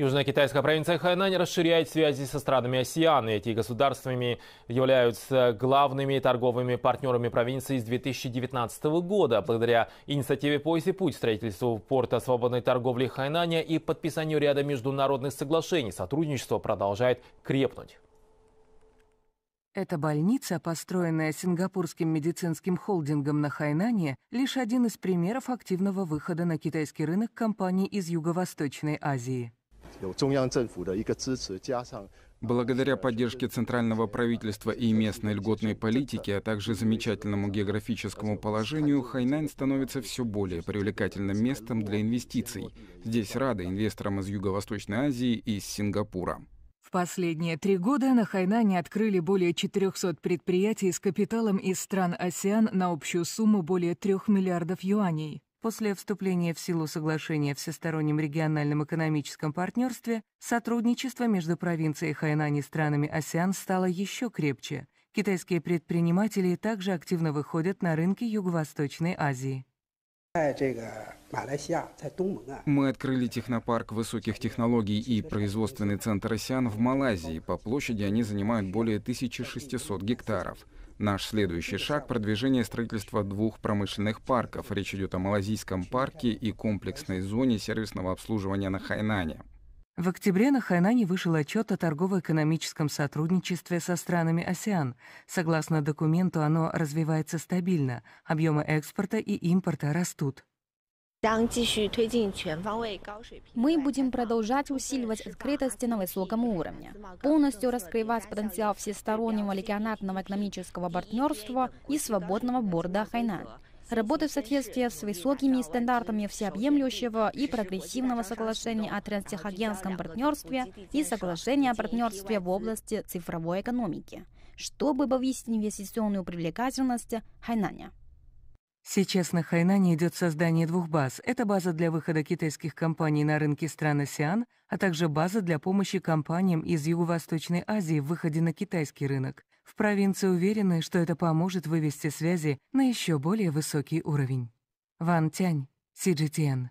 южно китайская провинция Хайнань расширяет связи со странами АСИАН. Эти государствами являются главными торговыми партнерами провинции с 2019 года. Благодаря инициативе «Пояс и путь» строительству порта свободной торговли Хайнаня и подписанию ряда международных соглашений сотрудничество продолжает крепнуть. Эта больница, построенная сингапурским медицинским холдингом на Хайнане, лишь один из примеров активного выхода на китайский рынок компаний из Юго-Восточной Азии. Благодаря поддержке центрального правительства и местной льготной политики, а также замечательному географическому положению, Хайнань становится все более привлекательным местом для инвестиций. Здесь рады инвесторам из Юго-Восточной Азии и из Сингапура. В последние три года на Хайнане открыли более 400 предприятий с капиталом из стран АСЕАН на общую сумму более 3 миллиардов юаней. После вступления в силу соглашения о всестороннем региональном экономическом партнерстве сотрудничество между провинцией Хайнань и странами АСЕАН стало еще крепче. Китайские предприниматели также активно выходят на рынки Юго-Восточной Азии. Мы открыли технопарк высоких технологий и производственный центр «Асян» в Малайзии. По площади они занимают более 1600 гектаров. Наш следующий шаг – продвижение строительства двух промышленных парков. Речь идет о малайзийском парке и комплексной зоне сервисного обслуживания на Хайнане. В октябре на Хайнане вышел отчет о торгово-экономическом сотрудничестве со странами АСЕАН. Согласно документу, оно развивается стабильно, объемы экспорта и импорта растут. Мы будем продолжать усиливать открытость на высоком уровне, полностью раскрывать потенциал всестороннего регионального экономического партнерства и свободного борда Хайнана Работы в соответствии с высокими стандартами всеобъемлющего и прогрессивного соглашения о транстихоокеанском партнерстве и соглашения о партнерстве в области цифровой экономики, чтобы повысить инвестиционную привлекательность Хайнаня. Сейчас на Хайнане идет создание двух баз. Это база для выхода китайских компаний на рынки стран АСИАН, а также база для помощи компаниям из Юго-Восточной Азии в выходе на китайский рынок. В провинции уверены, что это поможет вывести связи на еще более высокий уровень. Ван Тянь, CGTN.